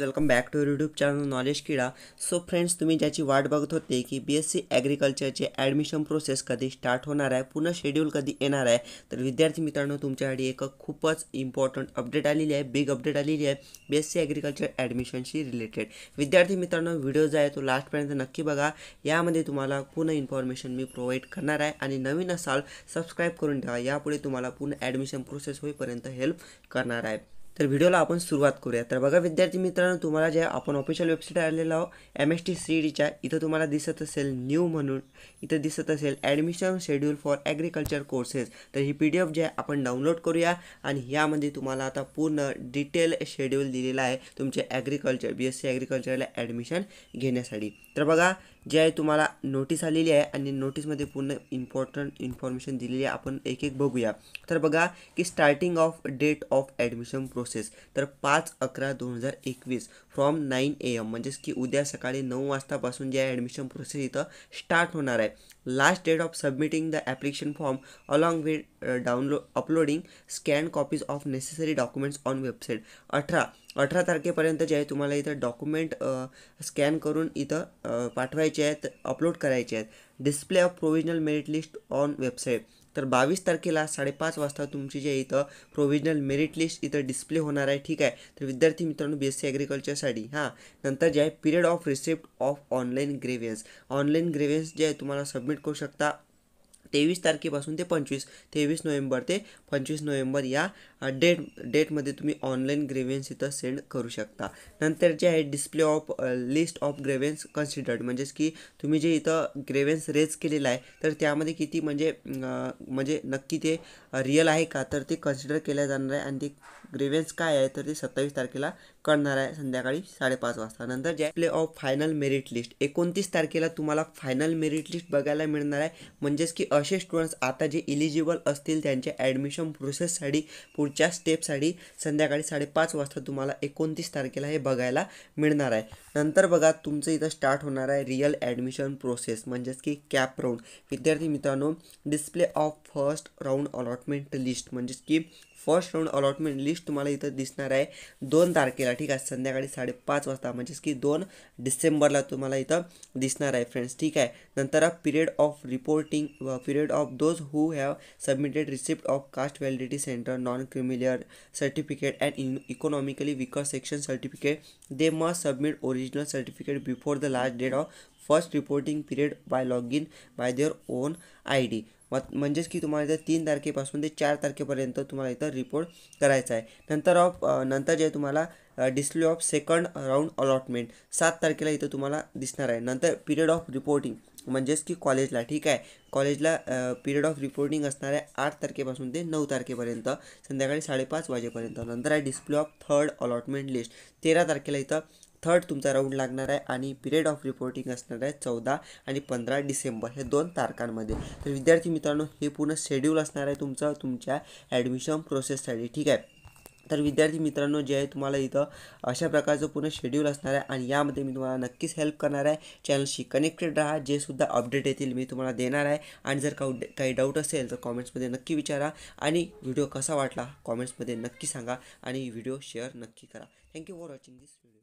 welcome back to YouTube channel knowledge किडा so friends तुम्ही ज्याची वाट बघत होते की बी एस सी ॲग्रिकल्चरचे ॲडमिशन प्रोसेस कधी स्टार्ट होणार आहे पुन्हा शेड्यूल कधी येणार आहे तर विद्यार्थी मित्रांनो तुमच्यासाठी एक खूपच इम्पॉर्टंट अपडेट आलेली आहे बिग अपडेट आलेली आहे बी एस सी ॲग्रिकल्चर ॲडमिशनशी रिलेटेड विद्यार्थी मित्रांनो व्हिडिओ जो आहे तो लास्टपर्यंत नक्की बघा यामध्ये तुम्हाला पूर्ण इन्फॉर्मेशन मी प्रोव्हाइड करणार आहे आणि नवीन असाल सबस्क्राईब करून ठेवा यापुढे तुम्हाला पूर्ण ॲडमिशन प्रोसेस होईपर्यंत हेल्प करणार आहे तर व्हिडिओला आपण सुरुवात करूया तर बघा विद्यार्थी मित्रांनो तुम्हाला जे आपण ऑफिशियल वेबसाईट आलेलो आहोत एम एस टी सी डीच्या इथं तुम्हाला दिसत असेल न्यू म्हणून इथं दिसत असेल admission schedule for agriculture courses तर ही पी डी एफ जे आहे आपण डाउनलोड करूया आणि यामध्ये तुम्हाला आता पूर्ण डिटेल शेड्यूल दिलेला आहे तुमचे ॲग्रिकल्चर बी एस सी ॲग्रिकल्चरला ॲडमिशन घेण्यासाठी तो बगा जे तुम्हारा नोटिस नोटीस आलेली आहे आणि नोटीसमध्ये पूर्ण इम्पॉर्टंट इन्फॉर्मेशन दिल्ली आहे आपण एक एक बघूया तर बघा की starting of date of admission process तो पांच अकरा दोन हजार एकवीस फ्रॉम नाइन ए एम म्हणजेच की उद्या सका नौ वजतापासन जे आहे प्रोसेस इथं स्टार्ट होणार है last date of submitting the application form along with download uploading scan copies of necessary documents on website अठरा अठरा तारखेपर्यंत जे है तुम्हारा इतना डॉक्यूमेंट स्कैन करून इत पाठवायचे अपलोड करायचे आहेत display of provisional merit list on website तो बावीस तारखेला साडेपाच वजता तुम्हें जी इत प्रोविजनल मेरिट लिस्ट इथं डिस्प्ले होणार है ठीक है तो विद्यार्थी मित्रों बी एस सी एग्रीकल्चर सा हाँ नंतर जे है period of receipt of online grievance online grievance जे है तुम्हारा सबमिट करू शकता तेवीस तारखेपासून ते पंचवीस तेवीस नोव्हेंबर ते पंचवीस नोव्हेंबर या डेट डेट मे तुम्हें ऑनलाइन ग्रेव्हियन्स इतना सेंड करू शकता नंतर जे है display of list of grievance considered मजेस कि तुम्हें जे इत ग्रेव्हियन्स रेज के लिए तर त्यामध्ये किती नक्की ते रिअल आहे का तो ते कन्सिडर किया जाणार आहे आणि ग्रेव्हन्स काय आहे तर ते सत्तावीस तारखेला करणार आहे संध्याकाळी साडेपाच वाजता नंतर जे play of final merit list एकोणतीस तारखेला तुम्हाला फायनल मेरिट लिस्ट बघायला मिळणार आहे म्हणजेच की असे स्टुडंट्स आता जे इलिजिबल असतील त्यांच्या ॲडमिशन प्रोसेससाठी पुढच्या स्टेपसाठी संध्याकाळी साडेपाच वाजता तुम्हाला एकोणतीस तारखेला हे बघायला मिळणार आहे नंतर बघा तुमचं इथं स्टार्ट होणार आहे रिअल ॲडमिशन प्रोसेस म्हणजेच की कॅप राऊंड विद्यार्थी मित्रांनो display of first round allotment list म्हणजेच की फर्स्ट राउंड अलॉटमेंट लिस्ट तुम्हारा इतना दिना है दोन तारखेला ठीक आहे संध्याकाळी साडेपाच वाजता मजेस कि दोन डिसेंबरला तुम्हाला इथं दिसणार आहे फ्रेंड्स ठीक है नंतर period of reporting period of those who have submitted receipt of caste validity centre non creamy layer certificate and in economically weaker section certificate they must submit original certificate before the last date of first reporting period by log in by their own I D मग म्हणजेच की तुम्हाला तीन तारखेपासून चार तारखेपर्यंत तुम्हारा इतना रिपोर्ट कराए आहे नंतर ऑफ नंतर जे तुम्हाला display of second round allotment सात तारखेला इथं तुम्हारा दिना है नंतर पीरियड ऑफ रिपोर्टिंग म्हणजेच की कॉलेजला ठीक आहे कॉलेजला पीरियड ऑफ रिपोर्टिंग असणार आहे आठ तारखेपासून नौ तारखेपर्यंत संध्याकाळी साडेपाच वाजेपर्यंत नंतर है display of third allotment list तेरह तारखेला इतना थर्ड तुम्हारा राउंड लगना है आणि पीरियड ऑफ रिपोर्टिंग असणार आहे चौदा आणि डिसेंबर हे दोन तारखांमध्ये तो विद्यार्थी मित्रांनो हे पूर्ण शेड्यूल असणार आहे तुमचं तुमच्या ॲडमिशन ठीक है तर विद्यार्थी मित्रांनो जे है तुम्हारा इथं अशा प्रकारचं पूर्ण शेड्यूल असणार आहे आणि यामध्ये मी तुम्हाला नक्कीच हेल्प करणार आहे चॅनलशी कनेक्टेड रहा जे सुद्धा अपडेट येतील मी तुम्हाला देणार आहे आणि जर का काही डाऊट असेल तर कॉमेंट्समध्ये नक्की विचारा आणि व्हिडिओ कसा वाटला कॉमेंट्समध्ये नक्की सांगा आणि व्हिडिओ शेअर नक्की करा thank you for watching this video